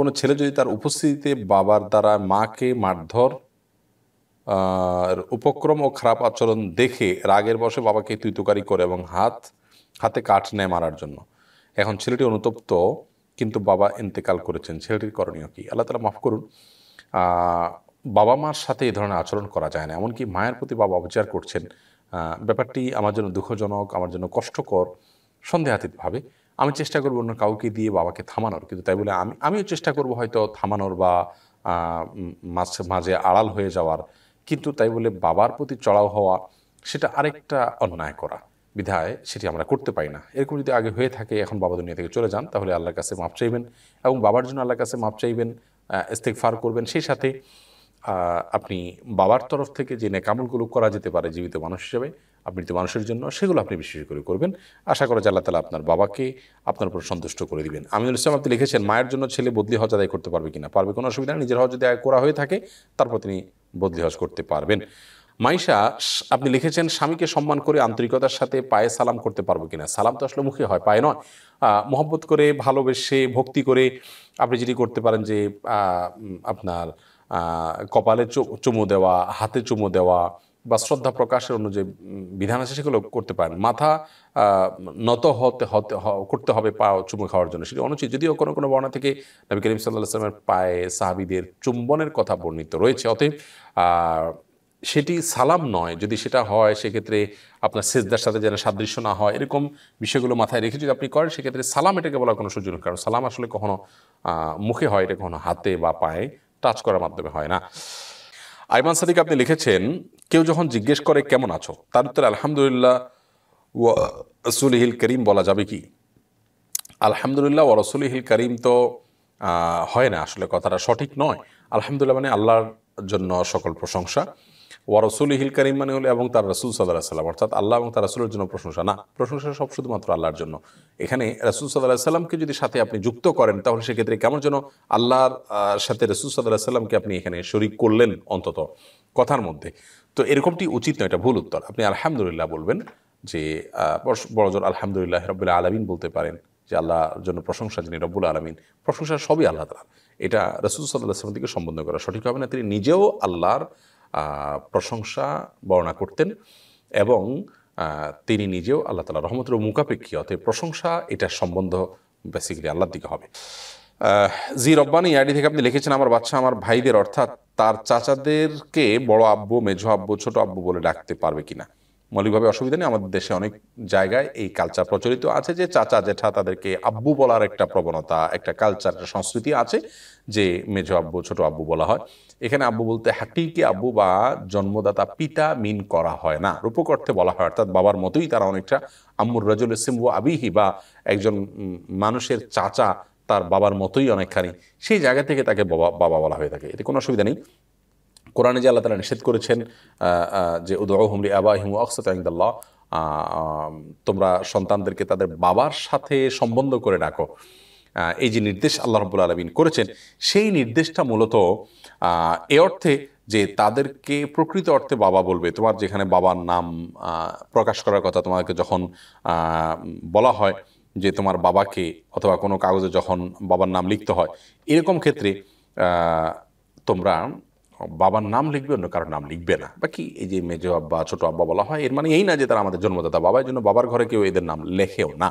কোনো ছেলে যদি তার উপস্থিতিতে বাবার দ্বারা মাকে মারধর উপক্রম ও খারাপ আচরণ দেখে রাগের বসে বাবাকে তুইতুকারি করে এবং হাত হাতে কাঠ নেয় মারার জন্য এখন ছেলেটি অনুতপ্ত কিন্তু বাবা ইন্তেকাল করেছেন ছেলেটির করণীয় কী আল্লাহ তালা মাফ করুন বাবা মার সাথে এই ধরনের আচরণ করা যায় না এমনকি মায়ের প্রতি বাবা অবিচার করছেন ব্যাপারটি আমার জন্য দুঃখজনক আমার জন্য কষ্টকর সন্দেহাতীতভাবে আমি চেষ্টা করবো অন্য কাউকে দিয়ে বাবাকে থামানোর কিন্তু তাই বলে আমি আমিও চেষ্টা করব হয়তো থামানোর বা মাঝে মাঝে আড়াল হয়ে যাওয়ার কিন্তু তাই বলে বাবার প্রতি চড়াও হওয়া সেটা আরেকটা অন্যায় করা বিধায় সেটি আমরা করতে পারি না এরকম যদি আগে হয়ে থাকে এখন বাবা দুনিয়া থেকে চলে যান তাহলে আল্লাহর কাছে মাপ চাইবেন এবং বাবার জন্য আল্লাহর কাছে মাপ চাইবেন ইস্তেকফার করবেন সেই সাথে আপনি বাবার তরফ থেকে যে নেকামলগুলো করা যেতে পারে জীবিত মানুষ হিসেবে আপনি মানুষের জন্য সেগুলো আপনি বিশেষ করে করবেন আশা করা আল্লাহ তালা আপনার বাবাকে আপনার উপর সন্তুষ্ট করে দিবেন আমিনুল ইসলাম আপনি লিখেছেন মায়ের জন্য ছেলে বদলি হজ আদায় করতে পারবে কিনা পারবে কোনো অসুবিধা নেই নিজের হজ যদি আয় করা হয়ে থাকে তারপর তিনি বদলি হজ করতে পারবেন মাইশা আপনি লিখেছেন স্বামীকে সম্মান করে আন্তরিকতার সাথে পায়ে সালাম করতে পারবো কিনা সালাম তো আসলে মুখে হয় পায়ে নয় মহব্বত করে ভালোবেসে ভক্তি করে আপনি যেটি করতে পারেন যে আপনার কপালে চুমু দেওয়া হাতে চুমু দেওয়া বা শ্রদ্ধা প্রকাশের অন্য যে বিধান আছে সেগুলো করতে পারেন মাথা নত হতে হতে করতে হবে পা চুমু খাওয়ার জন্য সেটি অনুচিত যদিও কোনো কোনো বর্ণা থেকে নবী করিম সাল্লাহ আসলামের পায়ে সাহাবিদের চুম্বনের কথা বর্ণিত রয়েছে অতএব সেটি সালাম নয় যদি সেটা হয় সেক্ষেত্রে আপনার সেজদার সাথে যেন সাদৃশ্য না হয় এরকম বিষয়গুলো মাথায় রেখে যদি আপনি করেন সেক্ষেত্রে সালাম এটাকে বলা কোনো সুযোগ কারণ সালাম আসলে কখনো মুখে হয় এটা কখনো হাতে বা পায়ে টাচ করার মাধ্যমে হয় না আইমান সাদিক আপনি লিখেছেন কেউ যখন জিজ্ঞেস করে কেমন আছো তার উত্তরে আলহামদুলিল্লাহ ও হিল করিম বলা যাবে কি আলহামদুলিল্লাহ ও হিল করিম তো হয় না আসলে কথাটা সঠিক নয় আলহামদুলিল্লাহ মানে আল্লাহর জন্য সকল প্রশংসা রসুল হিল করিম মানে হলো এবং তার রসুল সাল্লাহ সাল্লাম অর্থাৎ আল্লাহ এবং তার রসুলের জন্য প্রশংসা না প্রশংসা সব শুধুমাত্র আল্লাহর জন্য এখানে রসুল সাল্লাহ সাল্লামকে যদি সাথে আপনি যুক্ত করেন তাহলে সেক্ষেত্রে কেমন যেন আল্লাহর সাথে রসুল সাল্লাহ সাল্লামকে আপনি এখানে শরিক করলেন অন্তত কথার মধ্যে তো এরকমটি উচিত নয় এটা ভুল উত্তর আপনি আলহামদুলিল্লাহ বলবেন যে বড়জন আলহামদুলিল্লাহ রব্বুল আলমিন বলতে পারেন যে আল্লাহর জন্য প্রশংসা যিনি রব্বুল আলমিন প্রশংসা সবই আল্লাহ তালা এটা রসুল সাল্লাহ সাল্লাম থেকে সম্বন্ধ করা সঠিক হবে না তিনি নিজেও আল্লাহর প্রশংসা বর্ণনা করতেন এবং তিনি নিজেও আল্লাহ তালা রহমতের মুখাপেক্ষী অতএব প্রশংসা এটা সম্বন্ধ বেসিক্যালি আল্লাহর দিকে হবে জি রব্বানি আইডি থেকে আপনি লিখেছেন আমার বাচ্চা আমার ভাইদের অর্থাৎ তার চাচাদেরকে বড় আব্বু মেঝো আব্বু ছোট আব্বু বলে ডাকতে পারবে কিনা মৌলিকভাবে অসুবিধা নেই আমাদের দেশে অনেক জায়গায় এই কালচার প্রচলিত আছে যে চাচা জেঠা তাদেরকে আব্বু বলার একটা প্রবণতা একটা কালচার একটা সংস্কৃতি আছে যে মেঝো আব্বু ছোট আব্বু বলা হয় এখানে আব্বু বলতে হাকিকে আব্বু বা জন্মদাতা পিতা মিন করা হয় না রূপক অর্থে বলা হয় অর্থাৎ বাবার মতোই তারা অনেকটা আম্মুর রাজুল ইসিম ও আবিহি বা একজন মানুষের চাচা তার বাবার মতোই অনেকখানি সেই জায়গা থেকে তাকে বাবা বাবা বলা হয়ে থাকে এতে কোনো অসুবিধা নেই কোরআনে যে আল্লাহ তারা নিষেধ করেছেন যে উদয় হুমরি আবা হিমু অকসত তোমরা সন্তানদেরকে তাদের বাবার সাথে সম্বন্ধ করে ডাকো এই যে নির্দেশ আল্লাহ রবুল আলমিন করেছেন সেই নির্দেশটা মূলত এ অর্থে যে তাদেরকে প্রকৃত অর্থে বাবা বলবে তোমার যেখানে বাবার নাম প্রকাশ করার কথা তোমাকে যখন বলা হয় যে তোমার বাবাকে অথবা কোনো কাগজে যখন বাবার নাম লিখতে হয় এরকম ক্ষেত্রে তোমরা বাবার নাম লিখবে অন্য কারোর নাম লিখবে না বা কি এই যে মেজো আব্বা ছোটো আব্বা বলা হয় এর মানে এই না যে তারা আমাদের জন্মদাতা বাবা এই জন্য বাবার ঘরে কেউ এদের নাম লেখেও না